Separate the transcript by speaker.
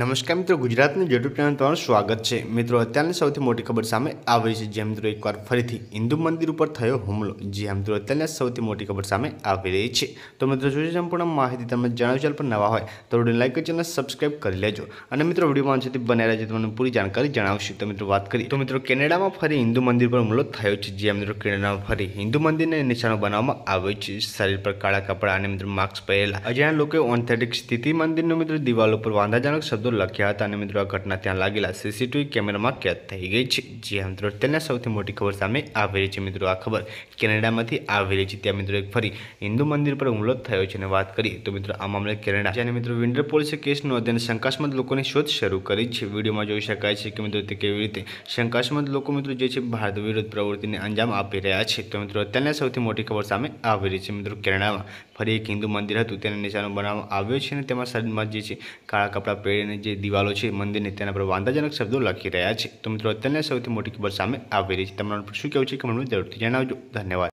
Speaker 1: નમસ્કાર મિત્રો ગુજરાતની યુટ્યુબ ચેનલ તમારું સ્વાગત છે મિત્રો અત્યારની સૌથી મોટી ખબર સામે આવી છે જેમ મિત્રો એકવાર ફરીથી હિન્દુ મંદિર ઉપર થયો હુમલો જે મિત્રો અત્યારની સૌથી મોટી ખબર સામે આવી રહી છે તો મિત્રો જોઈએ સંપૂર્ણ માહિતી તમે જણાવ્યું ચેનલ પર નવા હોય તો વિડીયો લાઈક અને સબસ્ક્રાઈબ કરી લેજો અને મિત્રો વિડીયોમાં છે તે બને છે તમને પૂરી જાણકારી જણાવશે તો મિત્રો વાત કરીએ તો મિત્રો કેનેડામાં ફરી હિન્દુ મંદિર પર હુમલો થયો છે જે મિત્રો કેનેડામાં ફરી હિન્દુ મંદિરને નિશાનો બનાવવામાં આવ્યો છે શરીર પર કાળા કપડા અને મિત્રો માસ્ક પહેરેલા અજાણ્યા લોકોએ ઓનથેટિક સ્થિતિ મંદિરનો મિત્રો દિવાલો ઉપર વાંધાજનક શબ્દ શબ્દો લખ્યા હતા અને મિત્રો આ ઘટના ત્યાં લાગેલા સીસીટીવી કેમેરામાં કેદ થઈ ગઈ છે જે મિત્રો તેના સૌથી મોટી ખબર સામે આવી રહી છે મિત્રો આ ખબર કેનેડામાંથી આવી રહી છે ત્યાં મિત્રો એક ફરી હિન્દુ મંદિર પર હુમલો થયો છે અને વાત કરીએ તો મિત્રો આ મામલે કેનેડા અને મિત્રો વિન્ડર પોલીસે કેસ નોંધીને શંકાસ્પદ લોકોની શોધ શરૂ કરી છે વિડીયોમાં જોઈ શકાય છે કે મિત્રો તે કેવી રીતે શંકાસ્પદ લોકો મિત્રો જે છે ભારત વિરુદ્ધ પ્રવૃત્તિને અંજામ આપી રહ્યા છે તો મિત્રો તેના સૌથી મોટી ખબર સામે આવી રહી છે મિત્રો કેનેડામાં ફરી એક હિન્દુ મંદિર હતું તેને નિશાનો બનાવવામાં આવ્યો છે અને તેમાં શરીરમાં જે છે કાળા કપડાં પહેરીને અને જે દિવાલો છે મંદિરને તેના પર વાંધાજનક શબ્દો લખી રહ્યા છે તો મિત્રો અત્યારની સૌથી મોટી ખબર સામે આવી રહી છે તમારું શું કહેવું છે કમેન્ટમાં જરૂરથી જણાવજો ધન્યવાદ